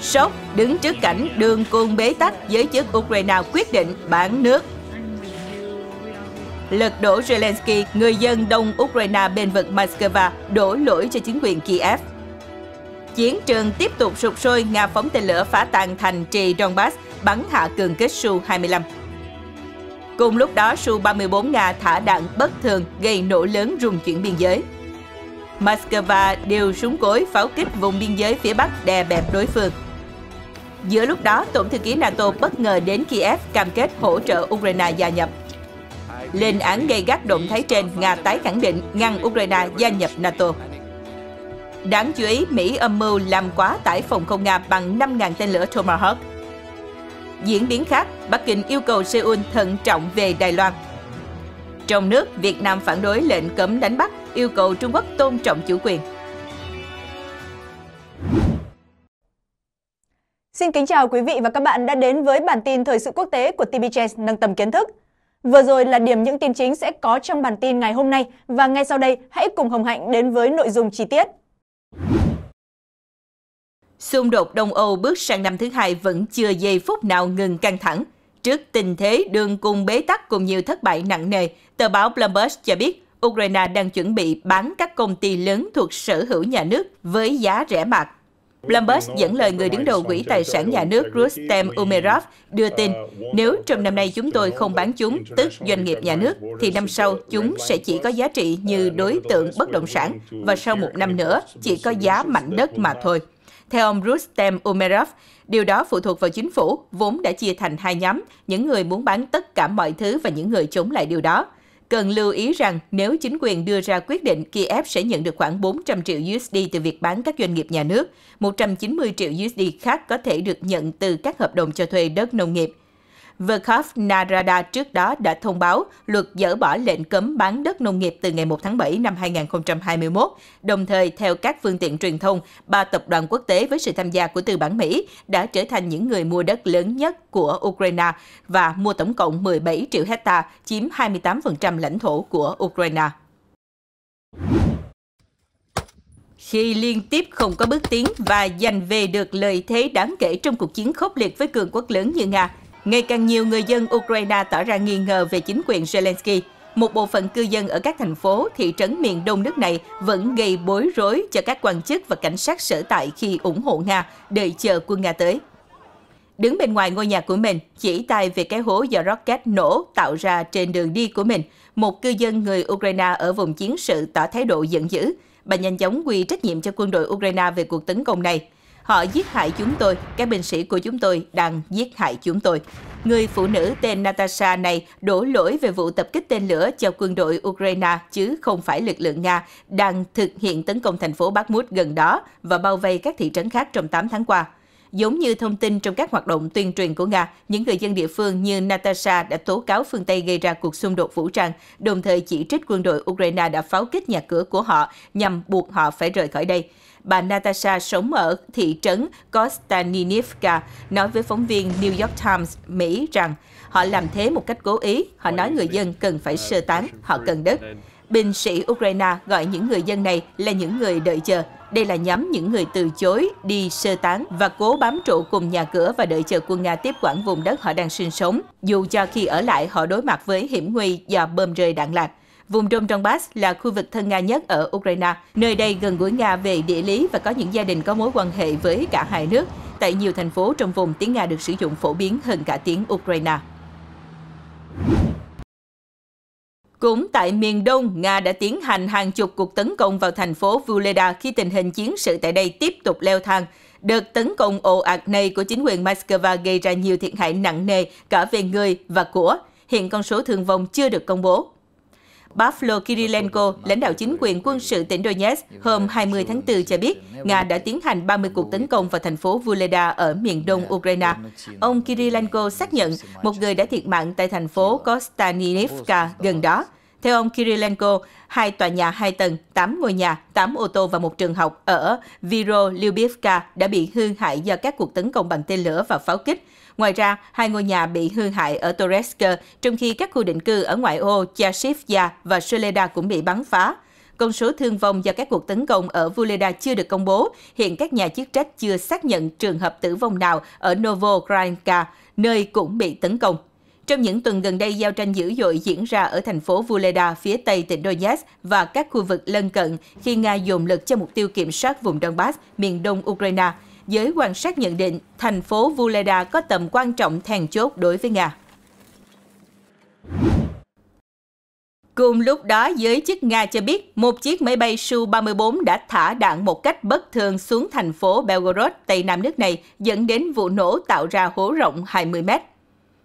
Sốc đứng trước cảnh đường cuồng bế tắc giới chức Ukraine quyết định bán nước. Lật đổ Zelensky, người dân đông Ukraine bên vực Moscow đổ lỗi cho chính quyền Kiev. Chiến trường tiếp tục sụp sôi, Nga phóng tên lửa phá tan thành trì Donbass, bắn hạ cường kích Su-25. Cùng lúc đó, Su-34 Nga thả đạn bất thường gây nổ lớn rung chuyển biên giới. Moscow đều súng cối pháo kích vùng biên giới phía Bắc đè bẹp đối phương. Giữa lúc đó, Tổng thư ký NATO bất ngờ đến Kiev cam kết hỗ trợ Ukraine gia nhập. Lên án gây gắt động thái trên, Nga tái khẳng định ngăn Ukraine gia nhập NATO. Đáng chú ý, Mỹ âm mưu làm quá tải phòng không Nga bằng 5.000 tên lửa Tomahawk. Diễn biến khác, Bắc Kinh yêu cầu Seoul thận trọng về Đài Loan. Trong nước, Việt Nam phản đối lệnh cấm đánh bắt yêu cầu Trung Quốc tôn trọng chủ quyền. Xin kính chào quý vị và các bạn đã đến với bản tin thời sự quốc tế của TV nâng tầm kiến thức. Vừa rồi là điểm những tin chính sẽ có trong bản tin ngày hôm nay và ngay sau đây hãy cùng Hồng Hạnh đến với nội dung chi tiết. Xung đột Đông Âu bước sang năm thứ hai vẫn chưa giây phút nào ngừng căng thẳng. Trước tình thế đường cùng bế tắc cùng nhiều thất bại nặng nề, tờ báo Bloomberg cho biết Ukraine đang chuẩn bị bán các công ty lớn thuộc sở hữu nhà nước với giá rẻ mạt. Bloomberg dẫn lời người đứng đầu quỹ tài sản nhà nước Rustem Umerov đưa tin, nếu trong năm nay chúng tôi không bán chúng, tức doanh nghiệp nhà nước, thì năm sau chúng sẽ chỉ có giá trị như đối tượng bất động sản và sau một năm nữa chỉ có giá mảnh đất mà thôi. Theo ông Rustem Umerov, điều đó phụ thuộc vào chính phủ, vốn đã chia thành hai nhóm, những người muốn bán tất cả mọi thứ và những người chống lại điều đó. Cần lưu ý rằng nếu chính quyền đưa ra quyết định, Kiev sẽ nhận được khoảng 400 triệu USD từ việc bán các doanh nghiệp nhà nước, 190 triệu USD khác có thể được nhận từ các hợp đồng cho thuê đất nông nghiệp. Verkhov Narada trước đó đã thông báo luật dỡ bỏ lệnh cấm bán đất nông nghiệp từ ngày 1 tháng 7 năm 2021. Đồng thời, theo các phương tiện truyền thông, ba tập đoàn quốc tế với sự tham gia của tư bản Mỹ đã trở thành những người mua đất lớn nhất của Ukraine và mua tổng cộng 17 triệu hecta, chiếm 28% lãnh thổ của Ukraine. khi liên tiếp không có bước tiến và giành về được lợi thế đáng kể trong cuộc chiến khốc liệt với cường quốc lớn như Nga, Ngày càng nhiều người dân Ukraine tỏ ra nghi ngờ về chính quyền Zelensky. Một bộ phận cư dân ở các thành phố, thị trấn miền đông nước này vẫn gây bối rối cho các quan chức và cảnh sát sở tại khi ủng hộ Nga, đợi chờ quân Nga tới. Đứng bên ngoài ngôi nhà của mình, chỉ tay về cái hố do rocket nổ tạo ra trên đường đi của mình, một cư dân người Ukraine ở vùng chiến sự tỏ thái độ giận dữ. Bà nhanh chóng quy trách nhiệm cho quân đội Ukraine về cuộc tấn công này. Họ giết hại chúng tôi, các binh sĩ của chúng tôi đang giết hại chúng tôi. Người phụ nữ tên Natasha này đổ lỗi về vụ tập kích tên lửa cho quân đội Ukraine chứ không phải lực lượng Nga đang thực hiện tấn công thành phố Bakhmut gần đó và bao vây các thị trấn khác trong 8 tháng qua. Giống như thông tin trong các hoạt động tuyên truyền của Nga, những người dân địa phương như Natasha đã tố cáo phương Tây gây ra cuộc xung đột vũ trang, đồng thời chỉ trích quân đội Ukraine đã pháo kích nhà cửa của họ nhằm buộc họ phải rời khỏi đây bà Natasha sống ở thị trấn Kostaninivka, nói với phóng viên New York Times, Mỹ rằng họ làm thế một cách cố ý. Họ nói người dân cần phải sơ tán, họ cần đất. Binh sĩ Ukraine gọi những người dân này là những người đợi chờ. Đây là nhóm những người từ chối đi sơ tán và cố bám trụ cùng nhà cửa và đợi chờ quân Nga tiếp quản vùng đất họ đang sinh sống, dù cho khi ở lại họ đối mặt với hiểm nguy do bơm rơi đạn lạc. Vùng Đông Donbass là khu vực thân Nga nhất ở Ukraine. Nơi đây gần gũi Nga về địa lý và có những gia đình có mối quan hệ với cả hai nước. Tại nhiều thành phố trong vùng, tiếng Nga được sử dụng phổ biến hơn cả tiếng Ukraine. Cũng tại miền Đông, Nga đã tiến hành hàng chục cuộc tấn công vào thành phố Vuleda khi tình hình chiến sự tại đây tiếp tục leo thang. Đợt tấn công ồ ạt này của chính quyền Moscow gây ra nhiều thiệt hại nặng nề cả về người và của. Hiện con số thương vong chưa được công bố. Pavlo Kirilenko, lãnh đạo chính quyền quân sự tỉnh Donetsk, hôm 20 tháng 4 cho biết Nga đã tiến hành 30 cuộc tấn công vào thành phố Vuleda ở miền đông Ukraine. Ông Kirilenko xác nhận một người đã thiệt mạng tại thành phố Kostanivka gần đó. Theo ông Kirilenko, hai tòa nhà hai tầng, 8 ngôi nhà, 8 ô tô và một trường học ở Viro Lyubivka đã bị hư hại do các cuộc tấn công bằng tên lửa và pháo kích. Ngoài ra, hai ngôi nhà bị hư hại ở Toresk, trong khi các khu định cư ở ngoại ô Chashivya và Soleda cũng bị bắn phá. Con số thương vong do các cuộc tấn công ở Vuleda chưa được công bố. Hiện các nhà chức trách chưa xác nhận trường hợp tử vong nào ở Novo Novogranka, nơi cũng bị tấn công. Trong những tuần gần đây, giao tranh dữ dội diễn ra ở thành phố Vuleda phía tây tỉnh Donetsk và các khu vực lân cận khi Nga dồn lực cho mục tiêu kiểm soát vùng Donbass, miền đông Ukraine giới quan sát nhận định thành phố Vuleda có tầm quan trọng thèn chốt đối với Nga. Cùng lúc đó, giới chức Nga cho biết một chiếc máy bay Su-34 đã thả đạn một cách bất thường xuống thành phố Belgorod, tây nam nước này, dẫn đến vụ nổ tạo ra hố rộng 20 mét.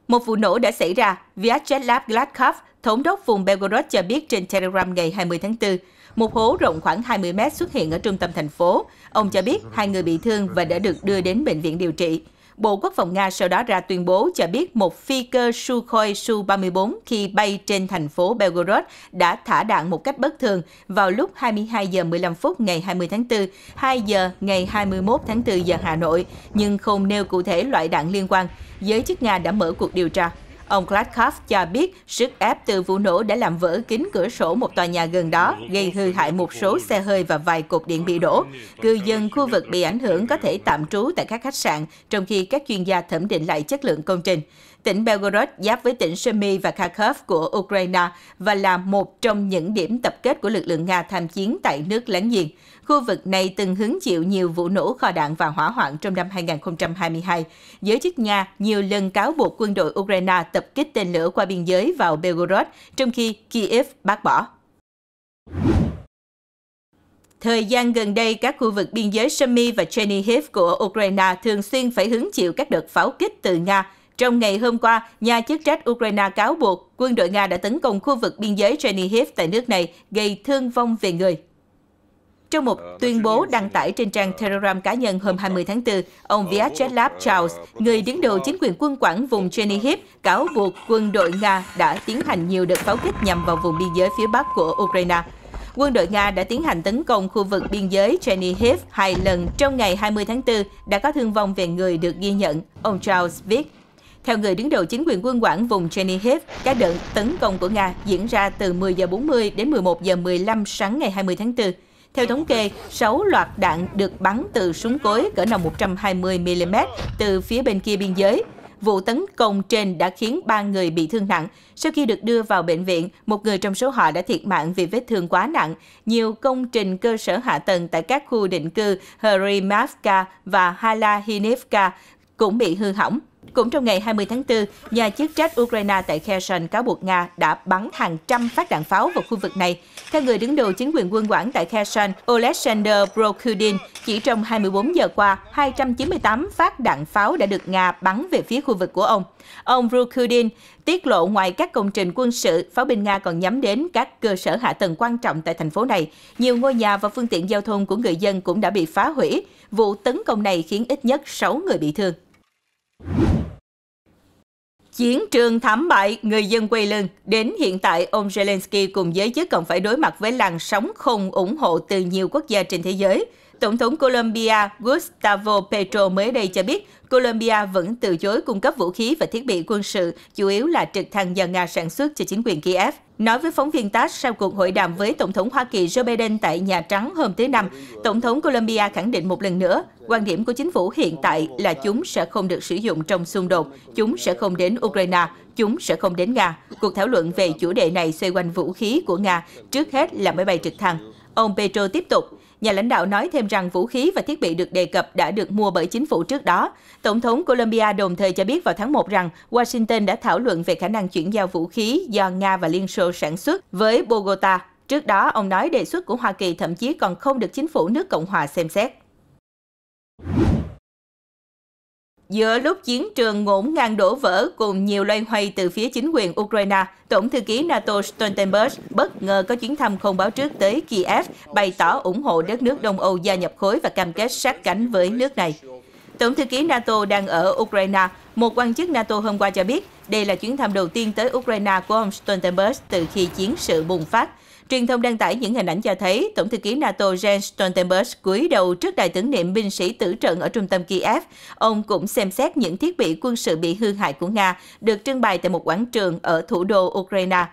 Một vụ nổ đã xảy ra, Vyacheslav Gladkov, thống đốc vùng Belgorod cho biết trên Telegram ngày 20 tháng 4. Một hố rộng khoảng 20 mét xuất hiện ở trung tâm thành phố. Ông cho biết hai người bị thương và đã được đưa đến bệnh viện điều trị. Bộ Quốc phòng Nga sau đó ra tuyên bố cho biết một phi cơ Sukhoi Su-34 khi bay trên thành phố Belgorod đã thả đạn một cách bất thường vào lúc 22 giờ 15 phút ngày 20 tháng 4, 2 giờ ngày 21 tháng 4 giờ Hà Nội, nhưng không nêu cụ thể loại đạn liên quan. Giới chức Nga đã mở cuộc điều tra. Ông Gladkov cho biết sức ép từ vụ nổ đã làm vỡ kính cửa sổ một tòa nhà gần đó, gây hư hại một số xe hơi và vài cột điện bị đổ. Cư dân khu vực bị ảnh hưởng có thể tạm trú tại các khách sạn, trong khi các chuyên gia thẩm định lại chất lượng công trình. Tỉnh Belgorod giáp với tỉnh Sumy và Kharkov của Ukraine và là một trong những điểm tập kết của lực lượng Nga tham chiến tại nước láng giềng. Khu vực này từng hứng chịu nhiều vụ nổ kho đạn và hỏa hoạn trong năm 2022. Giới chức Nga nhiều lần cáo buộc quân đội Ukraine tập kích tên lửa qua biên giới vào Belgorod, trong khi Kiev bác bỏ. Thời gian gần đây, các khu vực biên giới Sumy và Chernihiv của Ukraine thường xuyên phải hứng chịu các đợt pháo kích từ Nga. Trong ngày hôm qua, nhà chức trách Ukraine cáo buộc quân đội Nga đã tấn công khu vực biên giới Chernihiv tại nước này, gây thương vong về người. Trong một ờ, tuyên bố đăng tải trên trang Telegram cá nhân hôm 20 ờ, tháng 4, ông ờ, Vyacheslav Charles, người đứng đầu chính quyền quân quản vùng Chernihiv, cáo buộc quân đội Nga đã tiến hành nhiều đợt pháo kích nhằm vào vùng biên giới phía bắc của Ukraine. Quân đội Nga đã tiến hành tấn công khu vực biên giới Chernihiv hai lần trong ngày 20 tháng 4, đã có thương vong về người được ghi nhận, ông Charles viết. Theo người đứng đầu chính quyền quân quản vùng Chernihiv, các đợt tấn công của Nga diễn ra từ 10 giờ 40 đến 11 giờ 15 sáng ngày 20 tháng 4. Theo thống kê, 6 loạt đạn được bắn từ súng cối cỡ nòng 120mm từ phía bên kia biên giới. Vụ tấn công trên đã khiến 3 người bị thương nặng. Sau khi được đưa vào bệnh viện, một người trong số họ đã thiệt mạng vì vết thương quá nặng. Nhiều công trình cơ sở hạ tầng tại các khu định cư Harimavka và Halahinivka cũng bị hư hỏng. Cũng trong ngày 20 tháng 4, nhà chức trách Ukraine tại Kherson cáo buộc Nga đã bắn hàng trăm phát đạn pháo vào khu vực này. Theo người đứng đầu chính quyền quân quản tại Kherson, Oleksandr Prokudin, chỉ trong 24 giờ qua, 298 phát đạn pháo đã được Nga bắn về phía khu vực của ông. Ông Prokudin tiết lộ ngoài các công trình quân sự, pháo binh Nga còn nhắm đến các cơ sở hạ tầng quan trọng tại thành phố này. Nhiều ngôi nhà và phương tiện giao thông của người dân cũng đã bị phá hủy. Vụ tấn công này khiến ít nhất 6 người bị thương. Chiến trường thảm bại, người dân quay lưng. Đến hiện tại, ông Zelensky cùng giới chức còn phải đối mặt với làn sóng không ủng hộ từ nhiều quốc gia trên thế giới. Tổng thống Colombia Gustavo Petro mới đây cho biết Colombia vẫn từ chối cung cấp vũ khí và thiết bị quân sự, chủ yếu là trực thăng do Nga sản xuất cho chính quyền Kiev. Nói với phóng viên TASS sau cuộc hội đàm với Tổng thống Hoa Kỳ Joe Biden tại Nhà Trắng hôm thứ Năm, Tổng thống Colombia khẳng định một lần nữa, quan điểm của chính phủ hiện tại là chúng sẽ không được sử dụng trong xung đột, chúng sẽ không đến Ukraine, chúng sẽ không đến Nga. Cuộc thảo luận về chủ đề này xoay quanh vũ khí của Nga, trước hết là máy bay trực thăng. Ông Petro tiếp tục, Nhà lãnh đạo nói thêm rằng vũ khí và thiết bị được đề cập đã được mua bởi chính phủ trước đó. Tổng thống Colombia đồng thời cho biết vào tháng 1 rằng Washington đã thảo luận về khả năng chuyển giao vũ khí do Nga và Liên Xô sản xuất với Bogota. Trước đó, ông nói đề xuất của Hoa Kỳ thậm chí còn không được chính phủ nước Cộng hòa xem xét. Giữa lúc chiến trường ngổn ngang đổ vỡ cùng nhiều loay hoay từ phía chính quyền Ukraine, Tổng thư ký NATO Stoltenberg bất ngờ có chuyến thăm không báo trước tới Kiev, bày tỏ ủng hộ đất nước Đông Âu gia nhập khối và cam kết sát cánh với nước này. Tổng thư ký NATO đang ở Ukraine. Một quan chức NATO hôm qua cho biết đây là chuyến thăm đầu tiên tới Ukraine của ông Stoltenberg từ khi chiến sự bùng phát. Truyền thông đăng tải những hình ảnh cho thấy Tổng thư ký NATO Jens Stoltenberg cúi đầu trước đài tưởng niệm binh sĩ tử trận ở trung tâm Kiev. Ông cũng xem xét những thiết bị quân sự bị hư hại của Nga được trưng bày tại một quảng trường ở thủ đô Ukraine.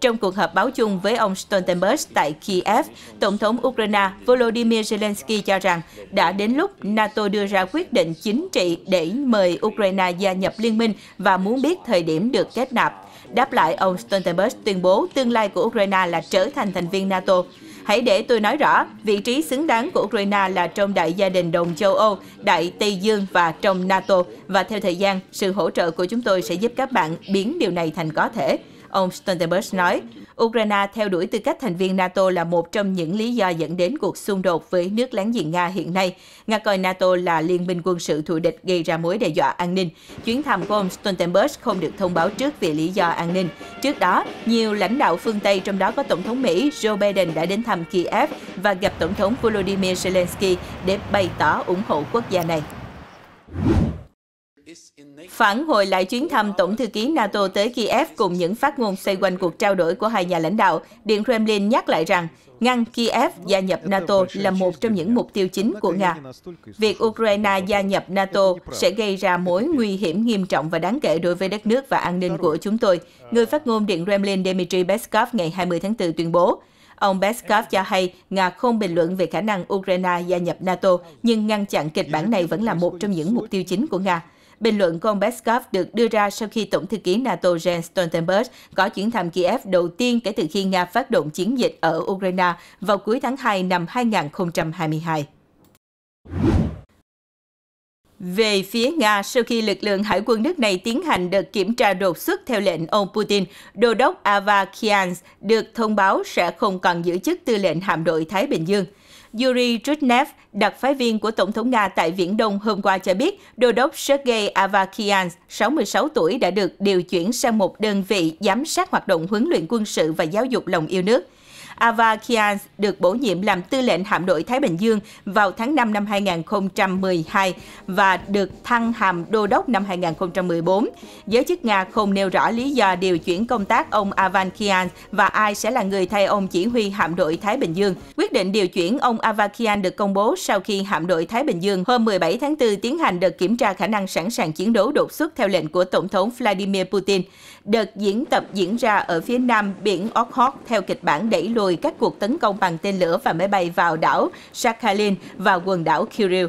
Trong cuộc họp báo chung với ông Stoltenberg tại Kiev, Tổng thống Ukraine Volodymyr Zelensky cho rằng đã đến lúc NATO đưa ra quyết định chính trị để mời Ukraine gia nhập liên minh và muốn biết thời điểm được kết nạp. Đáp lại, ông Stoltenberg tuyên bố tương lai của Ukraine là trở thành thành viên NATO. Hãy để tôi nói rõ, vị trí xứng đáng của Ukraine là trong đại gia đình đồng châu Âu, đại Tây Dương và trong NATO. Và theo thời gian, sự hỗ trợ của chúng tôi sẽ giúp các bạn biến điều này thành có thể. Ông Stoltenberg nói, Ukraine theo đuổi tư cách thành viên NATO là một trong những lý do dẫn đến cuộc xung đột với nước láng giềng Nga hiện nay. Nga coi NATO là liên minh quân sự thù địch gây ra mối đe dọa an ninh. Chuyến thăm của ông Stoltenberg không được thông báo trước về lý do an ninh. Trước đó, nhiều lãnh đạo phương Tây, trong đó có Tổng thống Mỹ Joe Biden đã đến thăm Kiev và gặp Tổng thống Volodymyr Zelensky để bày tỏ ủng hộ quốc gia này. Phản hồi lại chuyến thăm Tổng thư ký NATO tới Kiev cùng những phát ngôn xoay quanh cuộc trao đổi của hai nhà lãnh đạo, Điện Kremlin nhắc lại rằng ngăn Kiev gia nhập NATO là một trong những mục tiêu chính của Nga. Việc Ukraine gia nhập NATO sẽ gây ra mối nguy hiểm nghiêm trọng và đáng kể đối với đất nước và an ninh của chúng tôi, người phát ngôn Điện Kremlin Dmitry Peskov ngày 20 tháng 4 tuyên bố. Ông Peskov cho hay Nga không bình luận về khả năng Ukraine gia nhập NATO, nhưng ngăn chặn kịch bản này vẫn là một trong những mục tiêu chính của Nga. Bình luận của ông Peskov được đưa ra sau khi Tổng thư ký NATO Jens Stoltenberg có chuyến thăm Kiev đầu tiên kể từ khi Nga phát động chiến dịch ở Ukraine vào cuối tháng 2 năm 2022. Về phía Nga, sau khi lực lượng hải quân nước này tiến hành đợt kiểm tra đột xuất theo lệnh ông Putin, đô đốc Avakian được thông báo sẽ không còn giữ chức tư lệnh hạm đội Thái Bình Dương. Yuri Trutnev, đặc phái viên của Tổng thống Nga tại Viễn Đông hôm qua cho biết, đô đốc Sergei Avakian, 66 tuổi, đã được điều chuyển sang một đơn vị giám sát hoạt động huấn luyện quân sự và giáo dục lòng yêu nước. Ava được bổ nhiệm làm tư lệnh hạm đội Thái Bình Dương vào tháng 5 năm 2012 và được thăng hàm đô đốc năm 2014. Giới chức Nga không nêu rõ lý do điều chuyển công tác ông Avan và ai sẽ là người thay ông chỉ huy hạm đội Thái Bình Dương. Quyết định điều chuyển ông Avakian được công bố sau khi hạm đội Thái Bình Dương hôm 17 tháng 4 tiến hành đợt kiểm tra khả năng sẵn sàng chiến đấu đột xuất theo lệnh của Tổng thống Vladimir Putin. Đợt diễn tập diễn ra ở phía nam biển Okhotsk theo kịch bản đẩy lùi lùi các cuộc tấn công bằng tên lửa và máy bay vào đảo Sakhalin và quần đảo Kirill.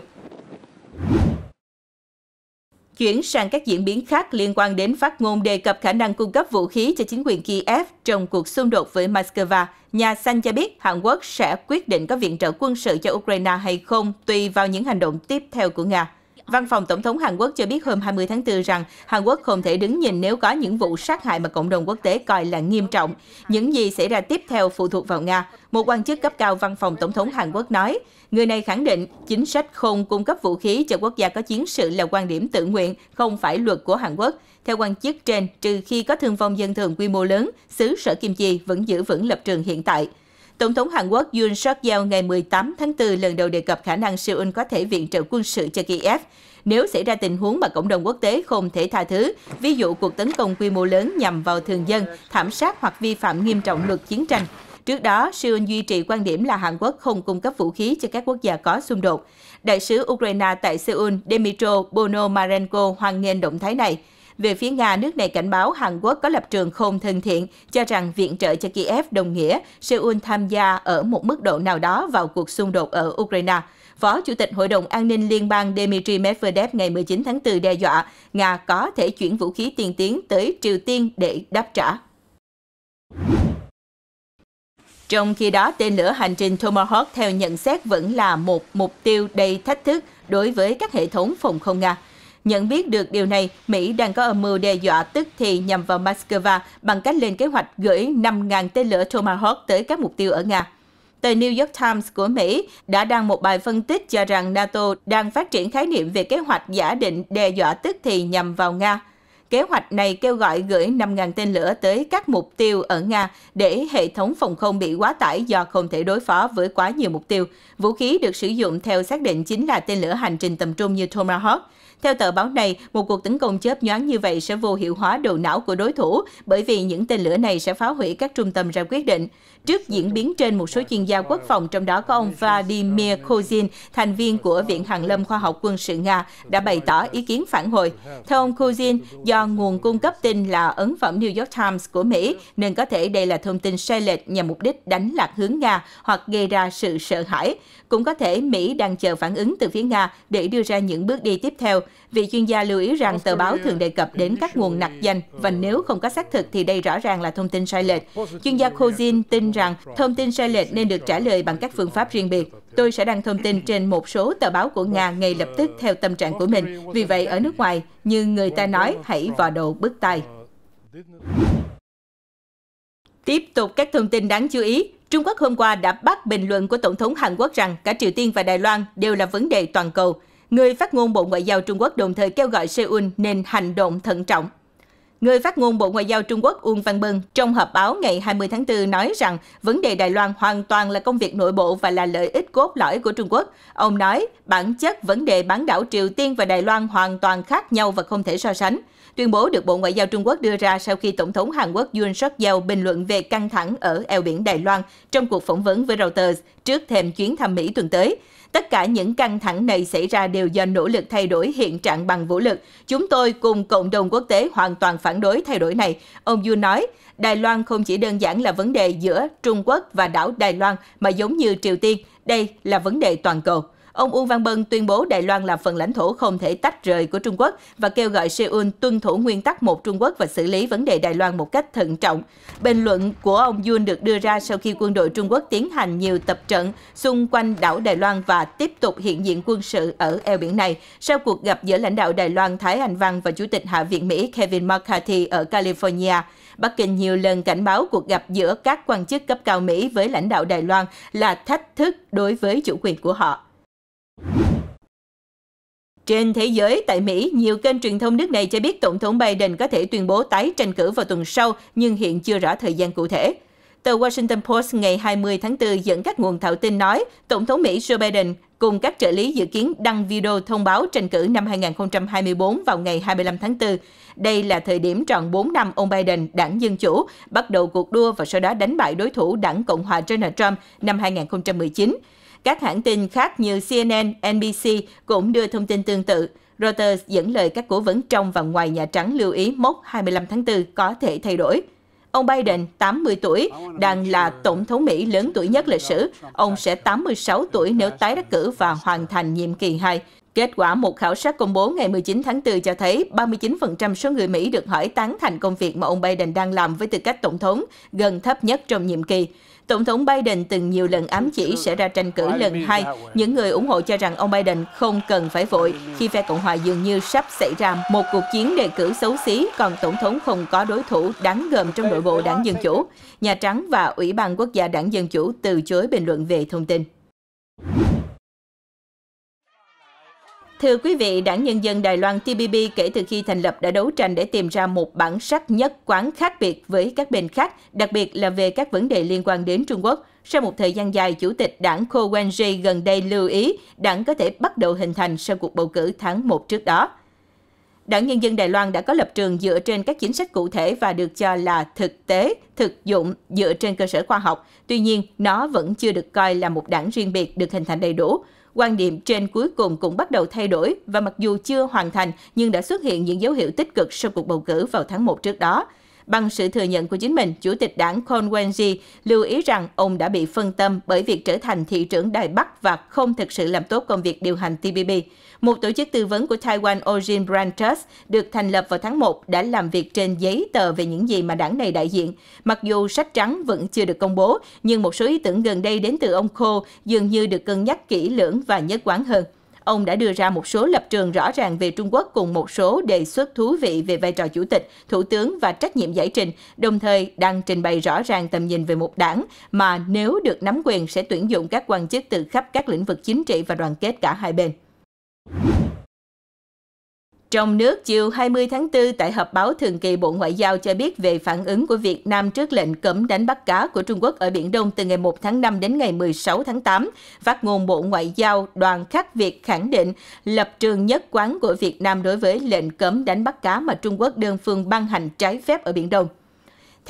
Chuyển sang các diễn biến khác liên quan đến phát ngôn đề cập khả năng cung cấp vũ khí cho chính quyền Kiev trong cuộc xung đột với Moscow, Nhà Xanh cho biết Hàn Quốc sẽ quyết định có viện trợ quân sự cho Ukraine hay không tùy vào những hành động tiếp theo của Nga. Văn phòng Tổng thống Hàn Quốc cho biết hôm 20 tháng 4 rằng Hàn Quốc không thể đứng nhìn nếu có những vụ sát hại mà cộng đồng quốc tế coi là nghiêm trọng. Những gì xảy ra tiếp theo phụ thuộc vào Nga, một quan chức cấp cao Văn phòng Tổng thống Hàn Quốc nói. Người này khẳng định chính sách không cung cấp vũ khí cho quốc gia có chiến sự là quan điểm tự nguyện, không phải luật của Hàn Quốc. Theo quan chức trên, trừ khi có thương vong dân thường quy mô lớn, xứ Sở Kim Chi vẫn giữ vững lập trường hiện tại. Tổng thống Hàn Quốc Yoon suk yeol ngày 18 tháng 4 lần đầu đề cập khả năng Seoul có thể viện trợ quân sự cho Kiev nếu xảy ra tình huống mà cộng đồng quốc tế không thể tha thứ, ví dụ cuộc tấn công quy mô lớn nhằm vào thường dân, thảm sát hoặc vi phạm nghiêm trọng luật chiến tranh. Trước đó, Seoul duy trì quan điểm là Hàn Quốc không cung cấp vũ khí cho các quốc gia có xung đột. Đại sứ Ukraine tại Seoul Dmitro Bonomarenko, hoan nghênh động thái này. Về phía Nga, nước này cảnh báo Hàn Quốc có lập trường không thân thiện, cho rằng viện trợ cho Kiev đồng nghĩa Seoul tham gia ở một mức độ nào đó vào cuộc xung đột ở Ukraine. Phó Chủ tịch Hội đồng An ninh Liên bang Dmitry Medvedev ngày 19 tháng 4 đe dọa Nga có thể chuyển vũ khí tiên tiến tới Triều Tiên để đáp trả. Trong khi đó, tên lửa hành trình Tomahawk theo nhận xét vẫn là một mục tiêu đầy thách thức đối với các hệ thống phòng không Nga. Nhận biết được điều này, Mỹ đang có âm mưu đe dọa tức thì nhằm vào Moscow bằng cách lên kế hoạch gửi 5.000 tên lửa Tomahawk tới các mục tiêu ở Nga. Tờ New York Times của Mỹ đã đăng một bài phân tích cho rằng NATO đang phát triển khái niệm về kế hoạch giả định đe dọa tức thì nhằm vào Nga. Kế hoạch này kêu gọi gửi 5.000 tên lửa tới các mục tiêu ở Nga để hệ thống phòng không bị quá tải do không thể đối phó với quá nhiều mục tiêu. Vũ khí được sử dụng theo xác định chính là tên lửa hành trình tầm trung như Tomahawk. Theo tờ báo này, một cuộc tấn công chớp nhoáng như vậy sẽ vô hiệu hóa đầu não của đối thủ bởi vì những tên lửa này sẽ phá hủy các trung tâm ra quyết định. Trước diễn biến trên, một số chuyên gia quốc phòng trong đó có ông Vladimir Kozin, thành viên của Viện Hàn lâm Khoa học Quân sự Nga, đã bày tỏ ý kiến phản hồi. Theo ông Kozin, do nguồn cung cấp tin là ấn phẩm New York Times của Mỹ, nên có thể đây là thông tin sai lệch nhằm mục đích đánh lạc hướng Nga hoặc gây ra sự sợ hãi. Cũng có thể Mỹ đang chờ phản ứng từ phía Nga để đưa ra những bước đi tiếp theo. Vị chuyên gia lưu ý rằng tờ báo thường đề cập đến các nguồn nặc danh và nếu không có xác thực thì đây rõ ràng là thông tin sai lệch. Chuyên gia Kozin tin rằng thông tin sai lệch nên được trả lời bằng các phương pháp riêng biệt. Tôi sẽ đăng thông tin trên một số tờ báo của Nga ngay lập tức theo tâm trạng của mình. Vì vậy, ở nước ngoài, như người ta nói, hãy vào đầu bước tay. Tiếp tục các thông tin đáng chú ý. Trung Quốc hôm qua đã bác bình luận của Tổng thống Hàn Quốc rằng cả Triều Tiên và Đài Loan đều là vấn đề toàn cầu. Người phát ngôn Bộ Ngoại giao Trung Quốc đồng thời kêu gọi Seoul nên hành động thận trọng. Người phát ngôn Bộ Ngoại giao Trung Quốc Uông Văn Bân trong họp báo ngày 20 tháng 4 nói rằng vấn đề Đài Loan hoàn toàn là công việc nội bộ và là lợi ích cốt lõi của Trung Quốc. Ông nói bản chất vấn đề bán đảo Triều Tiên và Đài Loan hoàn toàn khác nhau và không thể so sánh. Tuyên bố được Bộ Ngoại giao Trung Quốc đưa ra sau khi Tổng thống Hàn Quốc Yoon suk yeol bình luận về căng thẳng ở eo biển Đài Loan trong cuộc phỏng vấn với Reuters trước thềm chuyến thăm Mỹ tuần tới. Tất cả những căng thẳng này xảy ra đều do nỗ lực thay đổi hiện trạng bằng vũ lực. Chúng tôi cùng cộng đồng quốc tế hoàn toàn phản đối thay đổi này. Ông Yu nói, Đài Loan không chỉ đơn giản là vấn đề giữa Trung Quốc và đảo Đài Loan mà giống như Triều Tiên, đây là vấn đề toàn cầu. Ông Uông Văn Bân tuyên bố Đài Loan là phần lãnh thổ không thể tách rời của Trung Quốc và kêu gọi Seoul tuân thủ nguyên tắc một Trung Quốc và xử lý vấn đề Đài Loan một cách thận trọng. Bình luận của ông Yun được đưa ra sau khi quân đội Trung Quốc tiến hành nhiều tập trận xung quanh đảo Đài Loan và tiếp tục hiện diện quân sự ở eo biển này sau cuộc gặp giữa lãnh đạo Đài Loan Thái Anh Văn và Chủ tịch Hạ viện Mỹ Kevin McCarthy ở California. Bắc Kinh nhiều lần cảnh báo cuộc gặp giữa các quan chức cấp cao Mỹ với lãnh đạo Đài Loan là thách thức đối với chủ quyền của họ. Trên thế giới, tại Mỹ, nhiều kênh truyền thông nước này cho biết Tổng thống Biden có thể tuyên bố tái tranh cử vào tuần sau, nhưng hiện chưa rõ thời gian cụ thể. Tờ Washington Post ngày 20 tháng 4 dẫn các nguồn thạo tin nói Tổng thống Mỹ Joe Biden cùng các trợ lý dự kiến đăng video thông báo tranh cử năm 2024 vào ngày 25 tháng 4. Đây là thời điểm tròn 4 năm ông Biden, đảng Dân Chủ, bắt đầu cuộc đua và sau đó đánh bại đối thủ đảng Cộng hòa Donald Trump năm 2019. Các hãng tin khác như CNN, NBC cũng đưa thông tin tương tự. Reuters dẫn lời các cố vấn trong và ngoài Nhà Trắng lưu ý mốc 25 tháng 4 có thể thay đổi. Ông Biden, 80 tuổi, đang là tổng thống Mỹ lớn tuổi nhất lịch sử. Ông sẽ 86 tuổi nếu tái đắc cử và hoàn thành nhiệm kỳ 2. Kết quả một khảo sát công bố ngày 19 tháng 4 cho thấy 39% số người Mỹ được hỏi tán thành công việc mà ông Biden đang làm với tư cách tổng thống, gần thấp nhất trong nhiệm kỳ. Tổng thống Biden từng nhiều lần ám chỉ sẽ ra tranh cử lần hai. Những người ủng hộ cho rằng ông Biden không cần phải vội khi phe Cộng hòa dường như sắp xảy ra một cuộc chiến đề cử xấu xí, còn Tổng thống không có đối thủ đáng gờm trong nội bộ đảng Dân Chủ. Nhà Trắng và Ủy ban Quốc gia đảng Dân Chủ từ chối bình luận về thông tin. Thưa quý vị, Đảng Nhân dân Đài Loan TPP kể từ khi thành lập đã đấu tranh để tìm ra một bản sắc nhất quán khác biệt với các bên khác, đặc biệt là về các vấn đề liên quan đến Trung Quốc. Sau một thời gian dài, Chủ tịch đảng Ko Wen-ji gần đây lưu ý đảng có thể bắt đầu hình thành sau cuộc bầu cử tháng 1 trước đó. Đảng Nhân dân Đài Loan đã có lập trường dựa trên các chính sách cụ thể và được cho là thực tế, thực dụng dựa trên cơ sở khoa học. Tuy nhiên, nó vẫn chưa được coi là một đảng riêng biệt được hình thành đầy đủ. Quan điểm trên cuối cùng cũng bắt đầu thay đổi và mặc dù chưa hoàn thành nhưng đã xuất hiện những dấu hiệu tích cực sau cuộc bầu cử vào tháng 1 trước đó. Bằng sự thừa nhận của chính mình, Chủ tịch đảng Con Wenji lưu ý rằng ông đã bị phân tâm bởi việc trở thành thị trưởng Đài Bắc và không thực sự làm tốt công việc điều hành TPP. Một tổ chức tư vấn của Taiwan Origin Brand Trust được thành lập vào tháng 1 đã làm việc trên giấy tờ về những gì mà đảng này đại diện. Mặc dù sách trắng vẫn chưa được công bố, nhưng một số ý tưởng gần đây đến từ ông Khô dường như được cân nhắc kỹ lưỡng và nhất quán hơn. Ông đã đưa ra một số lập trường rõ ràng về Trung Quốc cùng một số đề xuất thú vị về vai trò chủ tịch, thủ tướng và trách nhiệm giải trình, đồng thời đang trình bày rõ ràng tầm nhìn về một đảng mà nếu được nắm quyền sẽ tuyển dụng các quan chức từ khắp các lĩnh vực chính trị và đoàn kết cả hai bên. Trong nước, chiều 20 tháng 4 tại họp báo thường kỳ Bộ Ngoại giao cho biết về phản ứng của Việt Nam trước lệnh cấm đánh bắt cá của Trung Quốc ở Biển Đông từ ngày 1 tháng 5 đến ngày 16 tháng 8. Phát ngôn Bộ Ngoại giao Đoàn Khắc Việt khẳng định lập trường nhất quán của Việt Nam đối với lệnh cấm đánh bắt cá mà Trung Quốc đơn phương ban hành trái phép ở Biển Đông.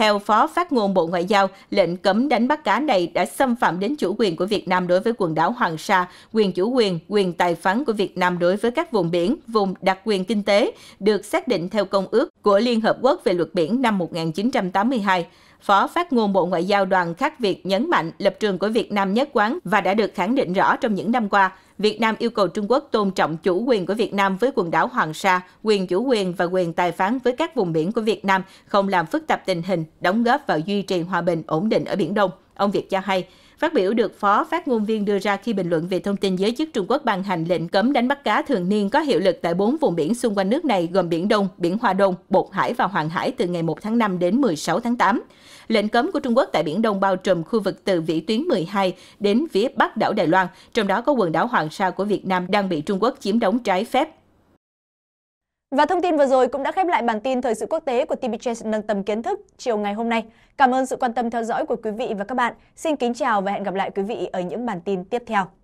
Theo Phó Phát ngôn Bộ Ngoại giao, lệnh cấm đánh bắt cá này đã xâm phạm đến chủ quyền của Việt Nam đối với quần đảo Hoàng Sa, quyền chủ quyền, quyền tài phán của Việt Nam đối với các vùng biển, vùng đặc quyền kinh tế, được xác định theo Công ước của Liên Hợp Quốc về luật biển năm 1982. Phó phát ngôn Bộ Ngoại giao Đoàn Khắc Việt nhấn mạnh lập trường của Việt Nam nhất quán và đã được khẳng định rõ trong những năm qua. Việt Nam yêu cầu Trung Quốc tôn trọng chủ quyền của Việt Nam với quần đảo Hoàng Sa, quyền chủ quyền và quyền tài phán với các vùng biển của Việt Nam, không làm phức tạp tình hình, đóng góp vào duy trì hòa bình ổn định ở Biển Đông. Ông Việt cho hay, Phát biểu được phó phát ngôn viên đưa ra khi bình luận về thông tin giới chức Trung Quốc ban hành lệnh cấm đánh bắt cá thường niên có hiệu lực tại bốn vùng biển xung quanh nước này gồm Biển Đông, Biển Hoa Đông, Bột Hải và Hoàng Hải từ ngày 1 tháng 5 đến 16 tháng 8. Lệnh cấm của Trung Quốc tại Biển Đông bao trùm khu vực từ vĩ tuyến 12 đến phía bắc đảo Đài Loan, trong đó có quần đảo Hoàng Sa của Việt Nam đang bị Trung Quốc chiếm đóng trái phép. Và thông tin vừa rồi cũng đã khép lại bản tin thời sự quốc tế của TBJ nâng tầm kiến thức chiều ngày hôm nay. Cảm ơn sự quan tâm theo dõi của quý vị và các bạn. Xin kính chào và hẹn gặp lại quý vị ở những bản tin tiếp theo.